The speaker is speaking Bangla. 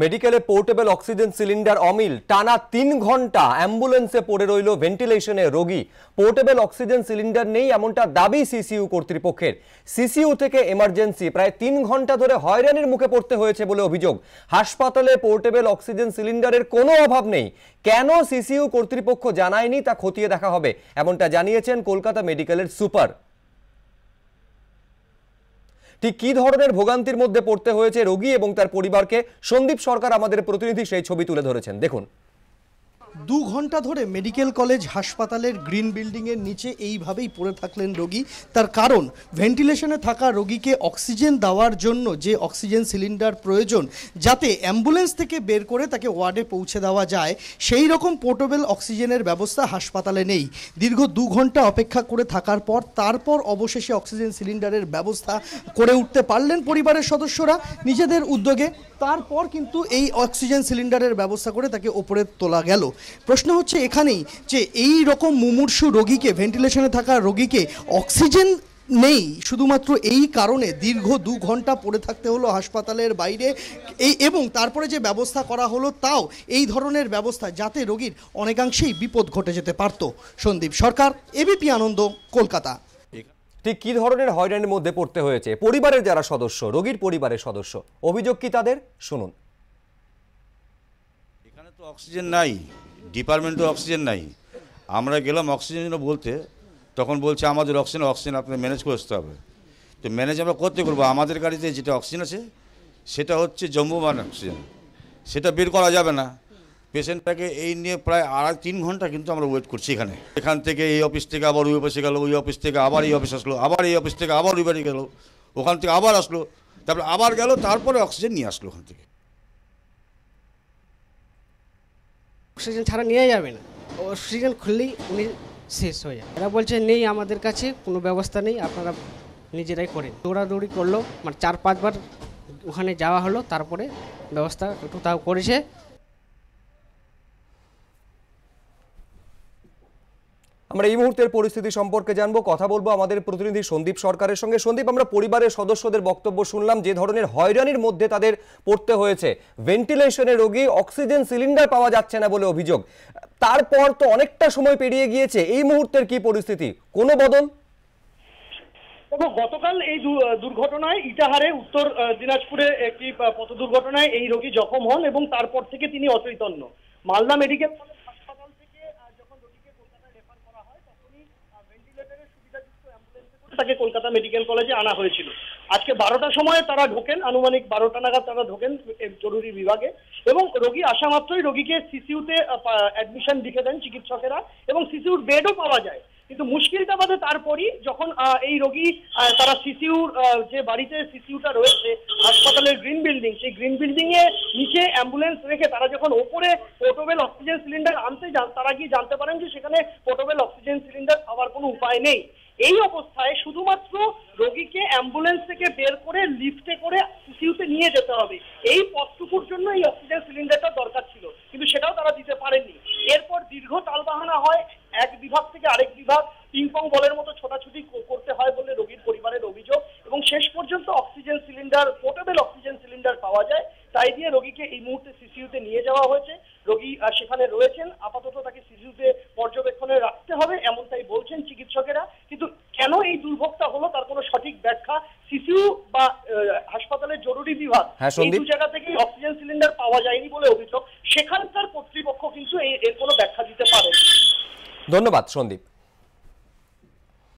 মেডিকেলে পোর্টেবল অক্সিজেন সিলিন্ডার অমিল টানা তিন ঘন্টা অ্যাম্বুলেন্সে পড়ে রইল ভেন্টিলেশনে রোগী পোর্টেবল অক্সিজেন সিলিন্ডার নেই এমনটা দাবি সিসিউ কর্তৃপক্ষের সিসিউ থেকে এমার্জেন্সি প্রায় তিন ঘন্টা ধরে হয়রানির মুখে পড়তে হয়েছে বলে অভিযোগ হাসপাতালে পোর্টেবল অক্সিজেন সিলিন্ডারের কোনো অভাব নেই কেন সিসিউ কর্তৃপক্ষ জানায়নি তা খতিয়ে দেখা হবে এমনটা জানিয়েছেন কলকাতা মেডিকেলের সুপার ঠিক কি ধরনের ভোগান্তির মধ্যে পড়তে হয়েছে রোগী এবং তার পরিবারকে সন্দীপ সরকার আমাদের প্রতিনিধি সেই ছবি তুলে ধরেছেন দেখুন দু ঘন্টা ধরে মেডিকেল কলেজ হাসপাতালের গ্রিন বিল্ডিংয়ের নিচে এইভাবেই পড়ে থাকলেন রোগী তার কারণ ভেন্টিলেশনে থাকা রোগীকে অক্সিজেন দেওয়ার জন্য যে অক্সিজেন সিলিন্ডার প্রয়োজন যাতে অ্যাম্বুলেন্স থেকে বের করে তাকে ওয়ার্ডে পৌঁছে দেওয়া যায় সেই রকম পোর্টেবল অক্সিজেনের ব্যবস্থা হাসপাতালে নেই দীর্ঘ দু ঘন্টা অপেক্ষা করে থাকার পর তারপর অবশেষে অক্সিজেন সিলিন্ডারের ব্যবস্থা করে উঠতে পারলেন পরিবারের সদস্যরা নিজেদের উদ্যোগে তারপর কিন্তু এই অক্সিজেন সিলিন্ডারের ব্যবস্থা করে তাকে ওপরে তোলা গেল প্রশ্ন হচ্ছে এখানেই যে এই রকম মুমূর্ষু রোগীকে ভেন্টিলেশনে থাকা রোগীকে অক্সিজেন নেই শুধুমাত্র এই কারণে দীর্ঘ দু ঘন্টা পড়ে থাকতে হলো হাসপাতালের বাইরে এই এবং তারপরে যে ব্যবস্থা করা হলো তাও এই ধরনের ব্যবস্থা যাতে রোগীর অনেকাংশেই বিপদ ঘটে যেতে পারত সন্দীপ সরকার এবিপি আনন্দ কলকাতা ঠিক কী ধরনের হয়রানির মধ্যে পড়তে হয়েছে পরিবারের যারা সদস্য রোগীর পরিবারের সদস্য অভিযোগ কি তাদের শুনুন এখানে তো অক্সিজেন নাই ডিপার্টমেন্টে অক্সিজেন নাই আমরা গেলাম অক্সিজেন বলতে তখন বলছে আমাদের অক্সিজেন অক্সিজেন আপনার ম্যানেজ করতে হবে তো ম্যানেজ আমরা করতে করবো আমাদের গাড়িতে যেটা অক্সিজেন আছে সেটা হচ্ছে জম্বুমান অক্সিজেন সেটা বের করা যাবে না পেশেন্টটাকে এই নিয়ে প্রায় আড়াই তিন ঘন্টা কিন্তু আমরা ওয়েট করছি এখানে এখান থেকে এই অফিস থেকে আবার ওই অফিসে গেলো ওই অফিস থেকে আবার এই অফিস আসলো আবার এই অফিস থেকে আবার ওই বাড়ি গেলো ওখান থেকে আবার আসলো তারপরে আবার গেল তারপরে অক্সিজেন নিয়ে আসলো ওখান থেকে অক্সিজেন ছাড়া নিয়ে যাবে না অক্সিজেন খুললেই উনি শেষ হয়ে যায় এরা বলছে নেই আমাদের কাছে কোনো ব্যবস্থা নেই আপনারা নিজেরাই করেন দৌড়াদৌড়ি করলো মানে চার পাঁচবার ওখানে যাওয়া হলো তারপরে ব্যবস্থা একটু তাও করেছে আমরা এই মুহূর্তের পরিস্থিতি সম্পর্কে জানবো কথা বলবো আমাদের প্রতিনিধি সন্দীপ সরকারের সঙ্গে সন্দীপ আমরা পরিবারের সদস্যদের বক্তব্য শুনলাম যে ধরনের হয়রানির মধ্যে তাদের পড়তে হয়েছে ভেন্টিলেশনের রোগী অক্সিজেন সিলিন্ডার পাওয়া যাচ্ছে না বলে অভিযোগ তারপর তো অনেকটা সময় পেরিয়ে গিয়েছে এই মুহূর্তের কি পরিস্থিতি কোনো বদল দেখো গতকাল এই দুর্ঘটনায় ইটাহারে উত্তর দিনাজপুরে একটি পথ দুর্ঘটনায় এই রোগী জখম হন এবং তারপর থেকে তিনি অচৈতন্য মালদা মেডিকেল তাকে কলকাতা মেডিকেল কলেজে আনা হয়েছিল আজকে বারোটার সময় তারা ঢোকেন আনুমানিক বারোটা নাগাদ তারা ঢোকেন জরুরি বিভাগে এবং রোগী আসা মাত্রই রোগীকে সিসিউতে অ্যাডমিশন লিখে দেন চিকিৎসকেরা এবং সিসিউর বেডও পাওয়া যায় কিন্তু মুশকিলটা বাদে তারপরই যখন এই রোগী তারা সিসিউর যে বাড়িতে সিসিউটা রয়েছে হাসপাতালের গ্রিন বিল্ডিং সেই গ্রিন বিল্ডিং এ নিচে অ্যাম্বুলেন্স রেখে তারা যখন ওপরে পোর্টেবল অক্সিজেন সিলিন্ডার আনতে যান তারা গিয়ে জানতে পারেন যে সেখানে পোর্টেবল অক্সিজেন সিলিন্ডার পাওয়ার কোনো উপায় নেই এই অবস্থায় শুধুমাত্র রোগীকে অ্যাম্বুলেন্স থেকে বের করে লিফটে করে সিসিউতে নিয়ে যেতে হবে এই পথটুকুর জন্য এই অক্সিজেন সিলিন্ডারটা দরকার ছিল কিন্তু সেটাও তারা দিতে পারেননি এরপর দীর্ঘ তালবাহানা হয় এক বিভাগ থেকে আরেক বিভাগ পিংপং বলের মতো ছোটাছুটি করতে হয় বলে রোগীর পরিবারের অভিযোগ এবং শেষ পর্যন্ত oxygen cylinder portable oxygen cylinder পাওয়া যায় তাই দিয়ে রোগীকে এই মুহূর্তে সিসিউতে নিয়ে যাওয়া হয়েছে রোগী সেখানে রয়েছেন আপাতত তাকে সিসিউতে পর্যবেক্ষণে রাখতে হবে এমনটাই বলছেন চিকিৎসকেরা কিন্তু কেন এই দুর্ভোগটা হলো তার কোনো সঠিক ব্যাখ্যা সিসিউ বা হাসপাতালের জরুরি বিভাগ হ্যাঁ, এই দু জায়গা থেকে অক্সিজেন সিলিন্ডার পাওয়া যায়নি বলে অভিযোগ সেখানকার কর্তৃপক্ষ কিন্তু এর কোনো ব্যাখ্যা দিতে পারে ধন্যবাদ সন্দীপ